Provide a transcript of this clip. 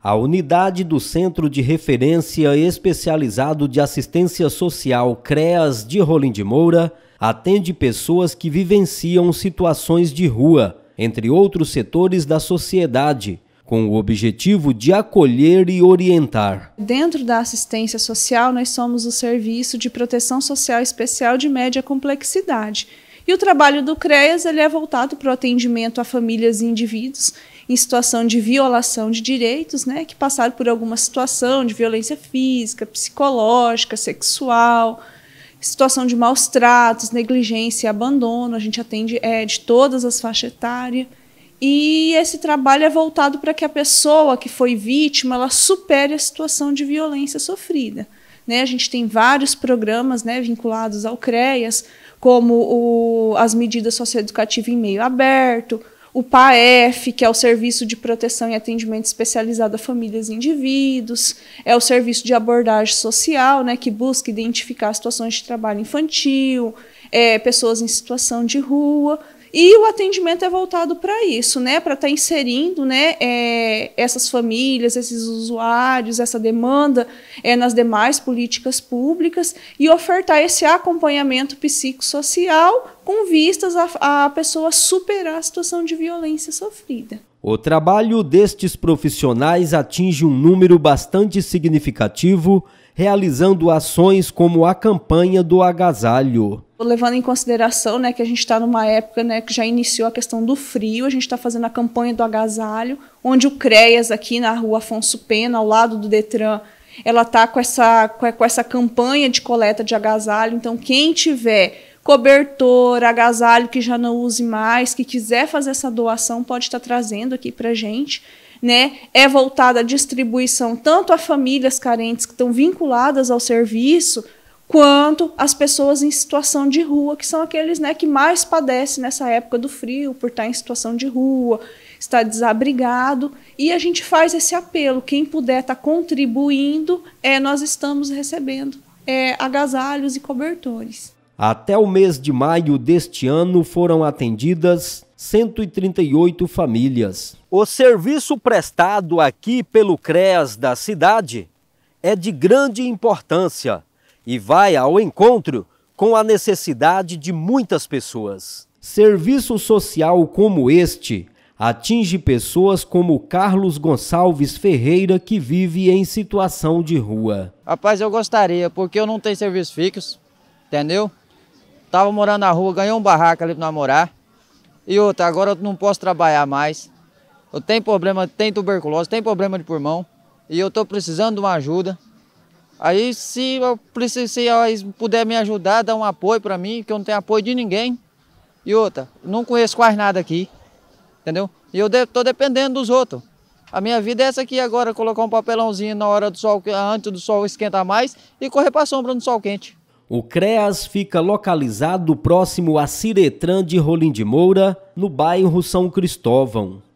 A unidade do Centro de Referência Especializado de Assistência Social CREAS de Rolim de Moura atende pessoas que vivenciam situações de rua, entre outros setores da sociedade, com o objetivo de acolher e orientar. Dentro da assistência social, nós somos o Serviço de Proteção Social Especial de Média Complexidade e o trabalho do CREAS ele é voltado para o atendimento a famílias e indivíduos em situação de violação de direitos, né, que passaram por alguma situação de violência física, psicológica, sexual, situação de maus tratos, negligência e abandono. A gente atende é, de todas as faixas etárias. E esse trabalho é voltado para que a pessoa que foi vítima ela supere a situação de violência sofrida. Né? A gente tem vários programas né, vinculados ao CREAS, como o, as medidas socioeducativas em meio aberto, o PAEF, que é o Serviço de Proteção e Atendimento Especializado a Famílias e Indivíduos, é o Serviço de Abordagem Social, né, que busca identificar situações de trabalho infantil, é, pessoas em situação de rua. E o atendimento é voltado para isso, né? Para estar tá inserindo né, é, essas famílias, esses usuários, essa demanda é, nas demais políticas públicas e ofertar esse acompanhamento psicossocial com vistas a, a pessoa superar a situação de violência sofrida. O trabalho destes profissionais atinge um número bastante significativo realizando ações como a campanha do agasalho. Levando em consideração né, que a gente está numa época né, que já iniciou a questão do frio, a gente está fazendo a campanha do agasalho, onde o CREAS, aqui na rua Afonso Pena, ao lado do Detran, ela está com essa, com essa campanha de coleta de agasalho. Então, quem tiver cobertor, agasalho que já não use mais, que quiser fazer essa doação, pode estar tá trazendo aqui para a gente né, é voltada à distribuição tanto a famílias carentes que estão vinculadas ao serviço, quanto às pessoas em situação de rua, que são aqueles né, que mais padecem nessa época do frio, por estar em situação de rua, estar desabrigado. E a gente faz esse apelo: quem puder estar tá contribuindo, é, nós estamos recebendo é, agasalhos e cobertores. Até o mês de maio deste ano foram atendidas 138 famílias. O serviço prestado aqui pelo CREAS da cidade é de grande importância e vai ao encontro com a necessidade de muitas pessoas. Serviço social como este atinge pessoas como Carlos Gonçalves Ferreira, que vive em situação de rua. Rapaz, eu gostaria, porque eu não tenho serviço fixo, entendeu? Tava morando na rua, ganhei um barraco ali para namorar e outra, agora eu não posso trabalhar mais. Eu tenho problema, tenho tuberculose, tenho problema de pulmão. E eu estou precisando de uma ajuda. Aí se eu preciso, se eles puder me ajudar, dar um apoio para mim, que eu não tenho apoio de ninguém. E outra, não conheço quase nada aqui. Entendeu? E eu estou dependendo dos outros. A minha vida é essa aqui agora, colocar um papelãozinho na hora do sol, antes do sol esquentar mais e correr para a sombra no sol quente. O CREAS fica localizado próximo a Ciretran de Rolim de Moura, no bairro São Cristóvão.